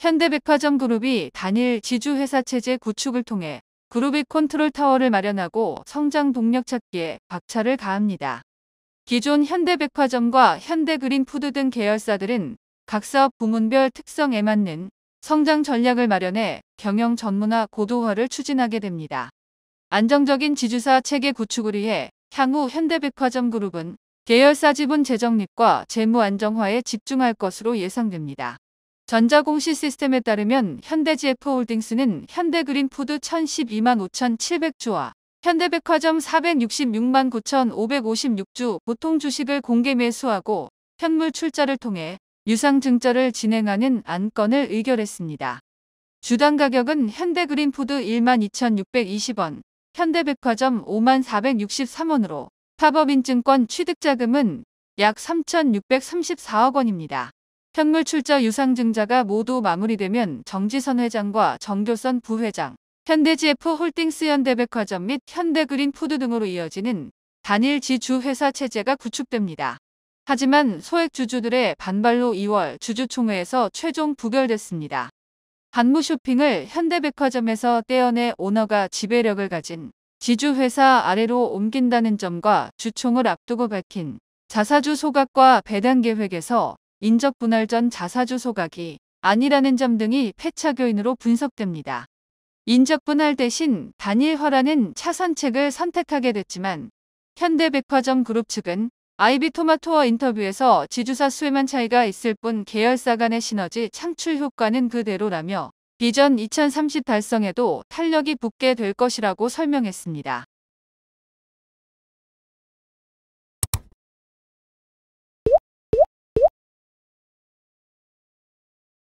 현대백화점 그룹이 단일 지주회사 체제 구축을 통해 그룹이 컨트롤 타워를 마련하고 성장 동력 찾기에 박차를 가합니다. 기존 현대백화점과 현대그린푸드 등 계열사들은 각 사업 부문별 특성에 맞는 성장 전략을 마련해 경영 전문화 고도화를 추진하게 됩니다. 안정적인 지주사 체계 구축을 위해 향후 현대백화점 그룹은 계열사 지분 재정립과 재무 안정화에 집중할 것으로 예상됩니다. 전자공시 시스템에 따르면 현대GF홀딩스는 현대그린푸드 1012만 5,700주와 현대백화점 466만 9,556주 보통 주식을 공개 매수하고 현물 출자를 통해 유상 증자를 진행하는 안건을 의결했습니다. 주당 가격은 현대그린푸드 12,620원, 현대백화점 5463원으로 파법인증권 취득자금은 약 3,634억 원입니다. 현물 출자 유상증자가 모두 마무리되면 정지선 회장과 정교선 부회장, 현대GF 홀딩스 현대백화점 및 현대그린 푸드 등으로 이어지는 단일 지주회사 체제가 구축됩니다. 하지만 소액 주주들의 반발로 2월 주주총회에서 최종 부결됐습니다. 반무 쇼핑을 현대백화점에서 떼어내 오너가 지배력을 가진 지주회사 아래로 옮긴다는 점과 주총을 앞두고 밝힌 자사주 소각과 배당 계획에서 인적분할 전 자사주 소각이 아니라는 점 등이 폐차교인으로 분석됩니다. 인적분할 대신 단일화라는 차선책을 선택하게 됐지만 현대백화점 그룹 측은 아이비토마토와 인터뷰에서 지주사 수에만 차이가 있을 뿐 계열사 간의 시너지 창출 효과는 그대로라며 비전 2030 달성에도 탄력이 붙게 될 것이라고 설명했습니다.